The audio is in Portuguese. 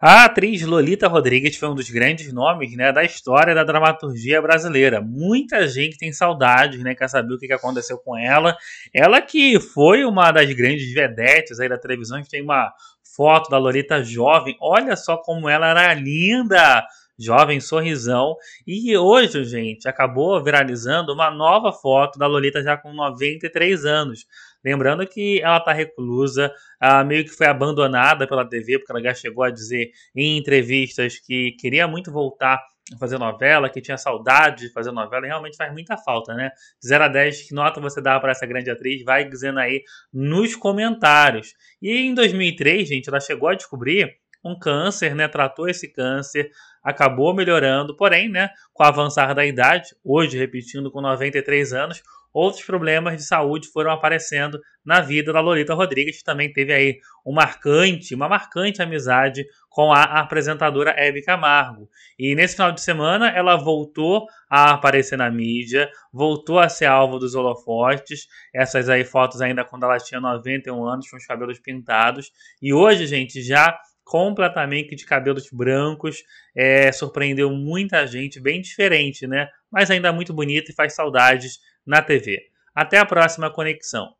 A atriz Lolita Rodrigues foi um dos grandes nomes né, da história da dramaturgia brasileira. Muita gente tem saudades, né, quer saber o que aconteceu com ela. Ela que foi uma das grandes vedetes aí da televisão, a gente tem uma foto da Lolita jovem. Olha só como ela era linda! jovem sorrisão. E hoje, gente, acabou viralizando uma nova foto da Lolita já com 93 anos. Lembrando que ela está reclusa, ah, meio que foi abandonada pela TV, porque ela já chegou a dizer em entrevistas que queria muito voltar a fazer novela, que tinha saudade de fazer novela, e realmente faz muita falta, né? 0 a 10, que nota você dá para essa grande atriz? Vai dizendo aí nos comentários. E em 2003, gente, ela chegou a descobrir um câncer, né? Tratou esse câncer, acabou melhorando, porém, né, com o avançar da idade, hoje repetindo com 93 anos, outros problemas de saúde foram aparecendo na vida da Lolita Rodrigues, que também teve aí um marcante, uma marcante amizade com a apresentadora Hebe Camargo. E nesse final de semana ela voltou a aparecer na mídia, voltou a ser alvo dos holofotes. Essas aí fotos ainda quando ela tinha 91 anos, com os cabelos pintados. E hoje, gente, já completamente de cabelos brancos, é, surpreendeu muita gente, bem diferente, né? Mas ainda muito bonita e faz saudades na TV. Até a próxima conexão.